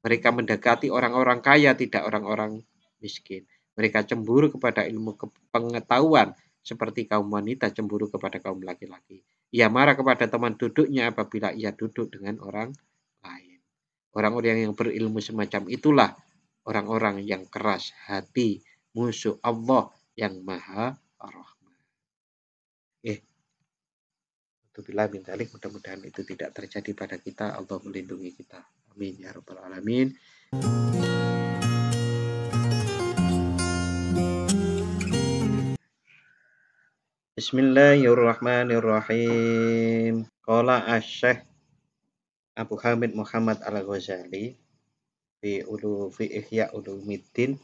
Mereka mendekati orang-orang kaya, tidak orang-orang miskin. Mereka cemburu kepada ilmu pengetahuan, seperti kaum wanita cemburu kepada kaum laki-laki. Ia marah kepada teman duduknya apabila ia duduk dengan orang lain. Orang-orang yang berilmu semacam itulah orang-orang yang keras hati, musuh Allah yang maha rahmat. Eh, Bila mintalik mudah-mudahan itu tidak terjadi pada kita. Allah melindungi kita. Amin ya rabbal alamin. Bismillahirrahmanirrahim. Qala Asy-Syaikh Abu Hamid Muhammad Al-Ghazali fi ulu fi Ihya Ulumuddin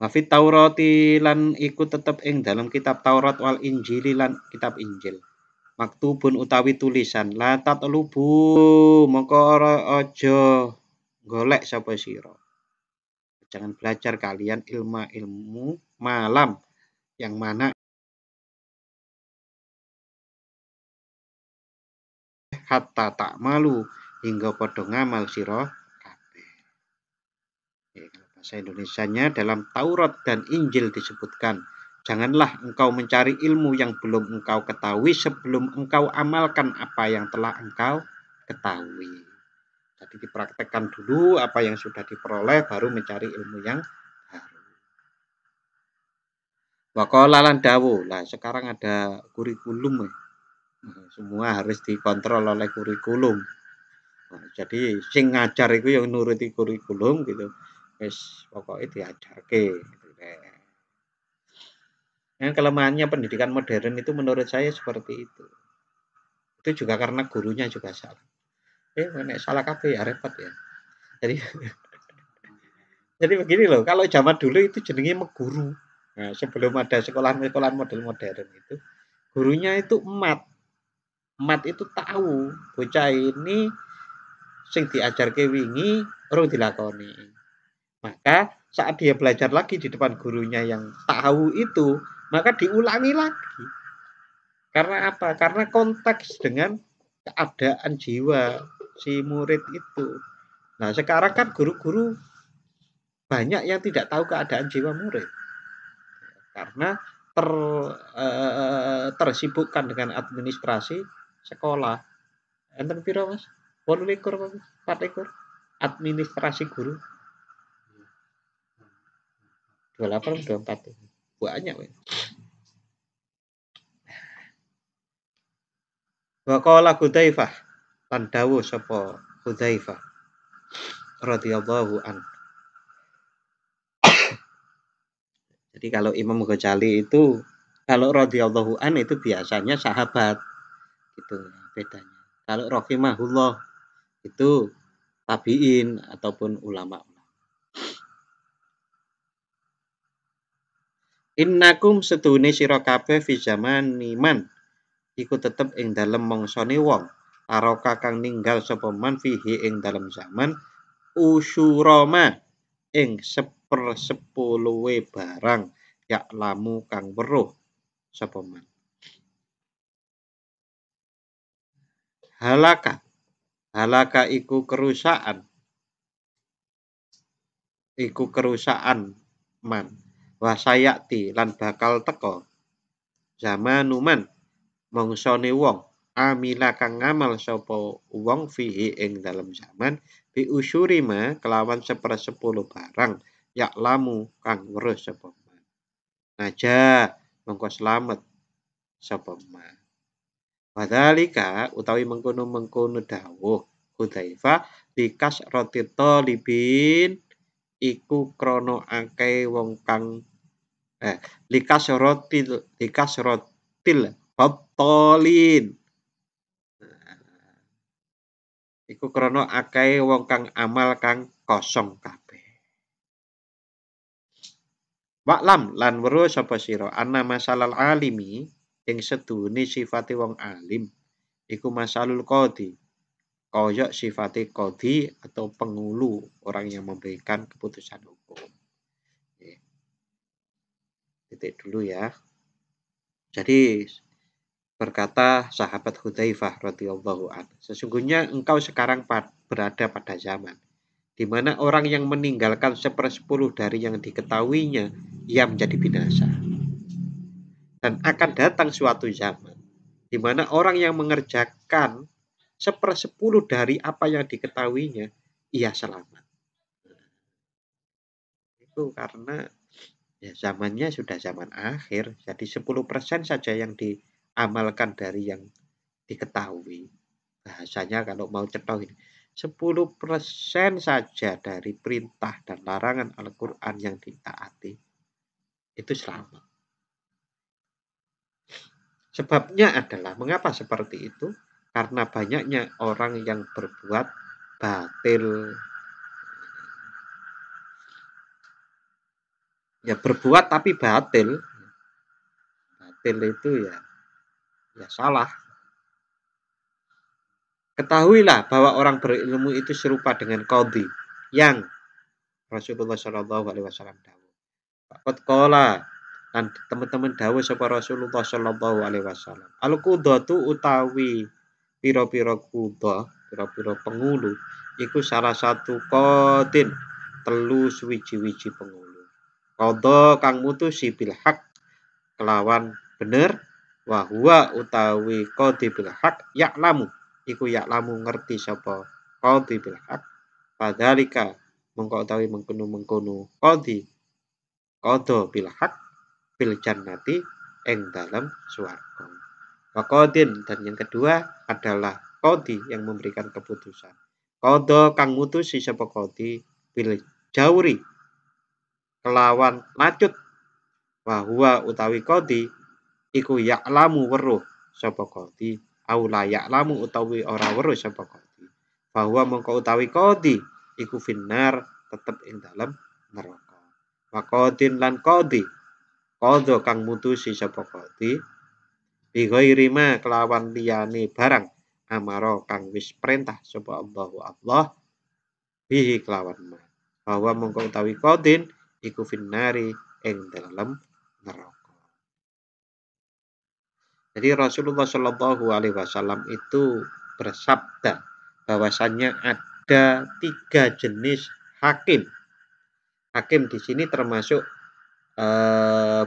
Wafit Tauratilan lan iku tetep ing dalam kitab Taurat wal Injililan lan kitab Injil. Maktubun utawi tulisan la tatlubu mongko ora aja golek sapa sira. Jangan belajar kalian ilmu ilmu malam yang mana hatta tak malu hingga podo ngamal siro Bahasa Indonesianya dalam Taurat dan Injil disebutkan, Janganlah engkau mencari ilmu yang belum engkau ketahui sebelum engkau amalkan apa yang telah engkau ketahui. Jadi dipraktekkan dulu apa yang sudah diperoleh baru mencari ilmu yang baru. Wakolalan dawu. Lah sekarang ada kurikulum ya. semua harus dikontrol oleh kurikulum. jadi sing ngajar itu yang nuruti kurikulum gitu wis pokoknya diajarke gitu Yang kelemahannya pendidikan modern itu menurut saya seperti itu. Itu juga karena gurunya juga salah. Eh, nek salah kafe ya repot ya. Jadi jadi begini loh, kalau zaman dulu itu jenenge meguru. Nah, sebelum ada sekolah-sekolah model modern itu, gurunya itu emat. Emat itu tahu bocah ini sing diajarke wingi orang dilakoni maka saat dia belajar lagi di depan gurunya yang tahu itu, maka diulangi lagi. Karena apa? Karena konteks dengan keadaan jiwa si murid itu. Nah, sekarang kan guru-guru banyak yang tidak tahu keadaan jiwa murid. Karena ter, e, tersibukkan dengan administrasi sekolah. Enten piro, Mas? 8 Administrasi guru 28 24 banyak weh. Wa qala Hudzaifah lan dawuh sapa Hudzaifah radhiyallahu an. Jadi kalau Imam Ghazali itu kalau radhiyallahu an itu biasanya sahabat gitu bedanya. Kalau rahimahullah itu tabiin ataupun ulama Innakum sedune sira kabeh fi zaman man iku tetep ing dalem mangsane wong. Taroka kang ninggal sapa man fihi ing dalem zaman usyurama ing sepersepuluhe barang yak lamu kang weruh sapa man. Halaka. Halaka iku kerusakan. Iku kerusakan man ti lan bakal teko zamanuman mongsone wong amila kang ngamal sapa wong fihi ing dalam zaman bi usurima kelawan sepersepuluh barang yak lamu kang weruh sapa man naja mengko slamet sapa man Wadhalika utawi mengkono-mengkono dawuh Hudzaifah bikas roti talibin iku krono akeh wong kang eh, likasrotil likasrotil hobtolin eh, iku krana akeh wong kang amal kang kosong kabeh Waklam lan weruh sapa sira ana masalal alimi ing sedune sifate wong alim iku masalul qadi koyok sifate kodi atau pengulu orang yang memberikan keputusan hukum titik dulu ya. Jadi berkata sahabat Hudzaifah radhiyallahu an, sesungguhnya engkau sekarang berada pada zaman di mana orang yang meninggalkan sepersepuluh dari yang diketahuinya ia menjadi binasa. Dan akan datang suatu zaman di mana orang yang mengerjakan sepersepuluh dari apa yang diketahuinya ia selamat. Itu karena ya, zamannya sudah zaman akhir jadi 10% saja yang diamalkan dari yang diketahui bahasanya kalau mau cetok ini 10% saja dari perintah dan larangan Al-Quran yang ditaati itu selamat sebabnya adalah mengapa seperti itu karena banyaknya orang yang berbuat batil ya berbuat tapi batil batil itu ya ya salah ketahuilah bahwa orang berilmu itu serupa dengan kodi yang Rasulullah Shallallahu Alaihi Wasallam dawuh Fakot kola dan teman-teman dawu sapa Rasulullah Shallallahu Alaihi Wasallam. Al tu utawi piro-piro kudo, piro-piro pengulu, itu salah satu kodin telus swiji-wiji pengulu kodo kang mutusi bil kelawan bener wahua utawi kodi bil yaklamu, lamu iku lamu ngerti sapa kodi bil padalika mengkau mengko utawi mengkono mengkono kodi kodo bil haq bil jannati eng dalam suarko Wakodin dan yang kedua adalah kodi yang memberikan keputusan. Kodo kang mutusi sapa kodi bil jauri kelawan macut bahwa utawi kodi iku ya'lamu weruh sapa kodi au la ya'lamu utawi ora weruh sapa kodi bahwa mengko utawi kodi iku finnar tetep ing dalam neraka wa kodin lan kodi kodo kang mutusi sapa kodi bighairi kelawan liyane barang amaro kang wis perintah sapa Allahu Allah bihi kelawan ma bahwa mengko utawi kodin iku finnari ing dalam neraka. Jadi Rasulullah Shallallahu Alaihi Wasallam itu bersabda bahwasannya ada tiga jenis hakim. Hakim di sini termasuk eh,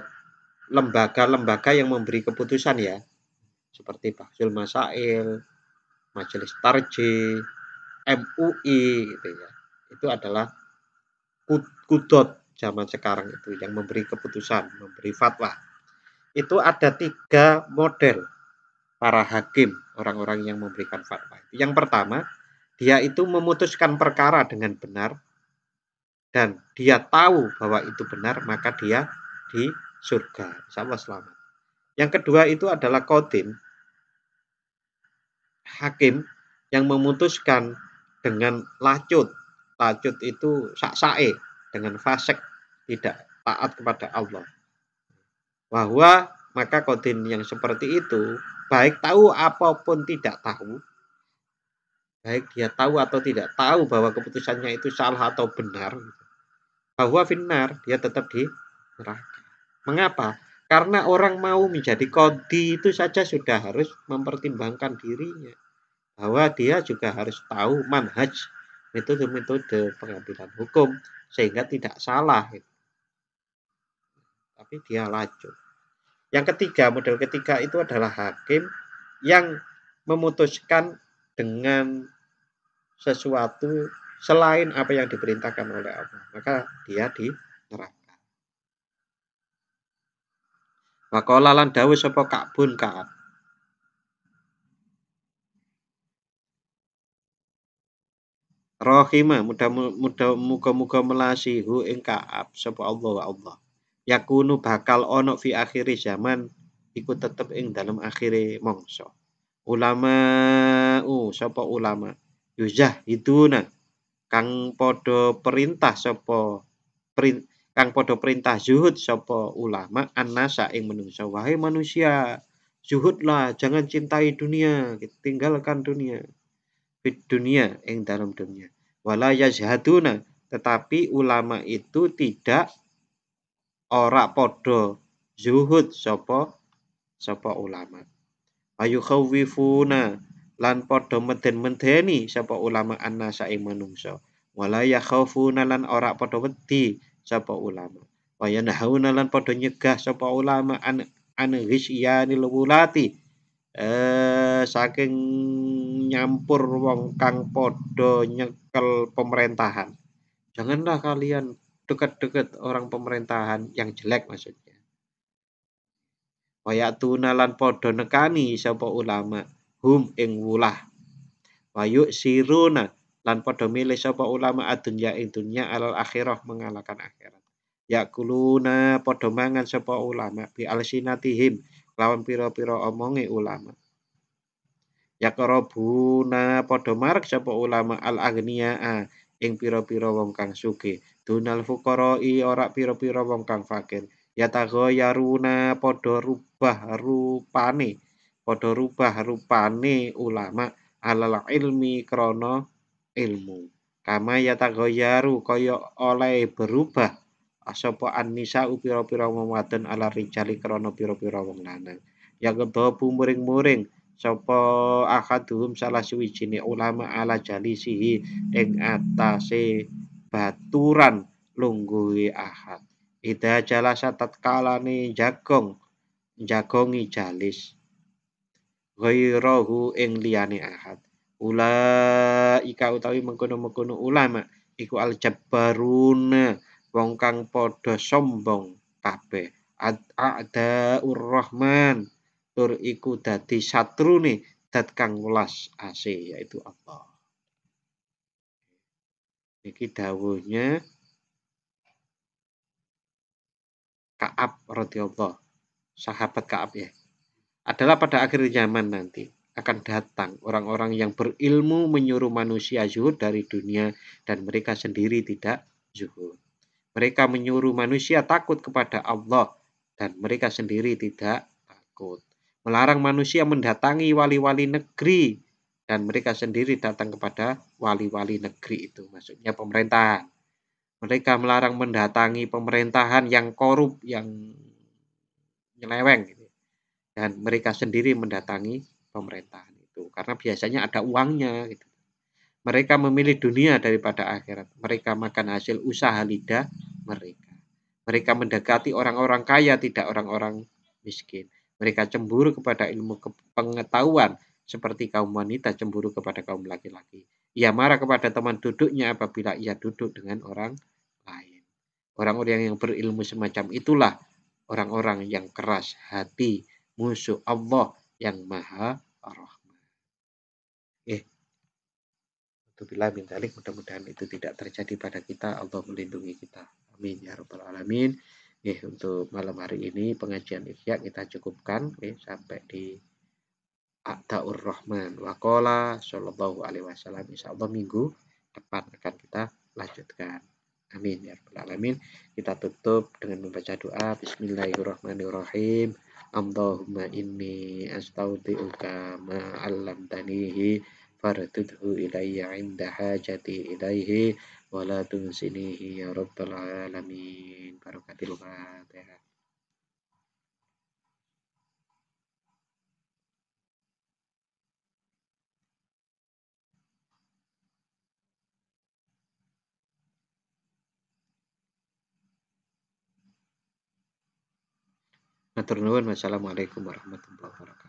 lembaga-lembaga eh, yang memberi keputusan ya, seperti Bahsul Masail, Majelis Tarji, MUI, gitu ya. Itu adalah kudot zaman sekarang itu yang memberi keputusan, memberi fatwa. Itu ada tiga model para hakim, orang-orang yang memberikan fatwa. Yang pertama, dia itu memutuskan perkara dengan benar dan dia tahu bahwa itu benar, maka dia di surga. Sama Yang kedua itu adalah kodim, hakim yang memutuskan dengan lacut. Lacut itu sae, dengan fasik tidak taat kepada Allah. Bahwa maka kodin yang seperti itu baik tahu apapun tidak tahu baik dia tahu atau tidak tahu bahwa keputusannya itu salah atau benar bahwa finar dia tetap di neraka. Mengapa? Karena orang mau menjadi kodi itu saja sudah harus mempertimbangkan dirinya bahwa dia juga harus tahu manhaj metode-metode pengambilan hukum sehingga tidak salah. Gitu. Tapi dia laju. Yang ketiga, model ketiga itu adalah hakim yang memutuskan dengan sesuatu selain apa yang diperintahkan oleh Allah. Maka dia di neraka. Maka lalan sapa Ka'bun Ka'ab. Rohima mudah mudah muka melasi melasihu ing Kaab sapa Allah Allah. Yakunu bakal ono fi akhiri zaman ikut tetep ing dalam akhiri mongso. Ulama u sapa ulama yuzah hiduna kang podo perintah sapa perin, kang podo perintah zuhud sapa ulama anasa ing manusia wahai manusia zuhudlah jangan cintai dunia tinggalkan dunia fit dunia ing dalam dunia wala yajhaduna tetapi ulama itu tidak ora podo zuhud sopo sopo ulama ayu khawifuna lan podo meden-medeni sopo ulama annasa ing manungsa wala funa lan ora podo wedi sopo ulama waya nahauna lan podo nyegah sopo ulama an an ghisyanil wulati eh saking nyampur wong kang podo nyekel pemerintahan. Janganlah kalian deket-deket orang pemerintahan yang jelek maksudnya. Wayatuna lan podo nekani sapa ulama hum ing wulah. Wayu siruna lan podo milih sapa ulama adunya ing dunya alal akhirah mengalahkan akhirat. Yakuluna padha mangan sapa ulama bi alsinatihim lawan piro-piro omongi ulama Yakorobuna podo mark sapa ulama al a ing piro piro wong kang sugih. Dunal i ora piro piro wong kang fakir. ya yaruna podo rubah rupane, podo rubah rupane ulama alal ilmi krono ilmu. Kama ya yataghayyaru kaya oleh berubah asapa annisa pira piro wong wadon ala rijali krono piro piro wong lanang. Ya gedo muring-muring sapa akadhum salah suwijine ulama ala jalisihi ing atase baturan lungguhe ahad ida jalasa tatkalane jagong jagongi jalis ghairahu ing liyane ahad ula ika utawi mengkono-mengkono ulama iku al jabbaruna wong kang padha sombong kabeh ada urrahman tur iku dadi satrune dat kang welas asih yaitu Allah. Iki dawuhnya Kaab radhiyallahu sahabat Kaab ya. Adalah pada akhir zaman nanti akan datang orang-orang yang berilmu menyuruh manusia zuhud dari dunia dan mereka sendiri tidak zuhud. Mereka menyuruh manusia takut kepada Allah dan mereka sendiri tidak takut melarang manusia mendatangi wali-wali negeri dan mereka sendiri datang kepada wali-wali negeri itu maksudnya pemerintahan mereka melarang mendatangi pemerintahan yang korup yang nyeleweng gitu. dan mereka sendiri mendatangi pemerintahan itu karena biasanya ada uangnya gitu mereka memilih dunia daripada akhirat. Mereka makan hasil usaha lidah mereka. Mereka mendekati orang-orang kaya, tidak orang-orang miskin. Mereka cemburu kepada ilmu pengetahuan seperti kaum wanita cemburu kepada kaum laki-laki. Ia marah kepada teman duduknya apabila ia duduk dengan orang lain. Orang-orang yang berilmu semacam itulah orang-orang yang keras hati, musuh Allah yang maha rahmat. Eh, Tubillah mudah-mudahan itu tidak terjadi pada kita. Allah melindungi kita. Amin ya rabbal alamin eh, untuk malam hari ini pengajian ikhya kita cukupkan eh, sampai di Ataur Rahman Wakola Sallallahu Alaihi Wasallam Insya Allah minggu depan akan kita lanjutkan Amin ya Rabbul Alamin Kita tutup dengan membaca doa Bismillahirrahmanirrahim Allahumma inni astaudi'uka ma'allam tanihi fardudhu ilayya inda hajati ilaihi wala sini ya rabbal alamin barakatil fatihah Matur nuwun. Wassalamualaikum warahmatullahi wabarakatuh.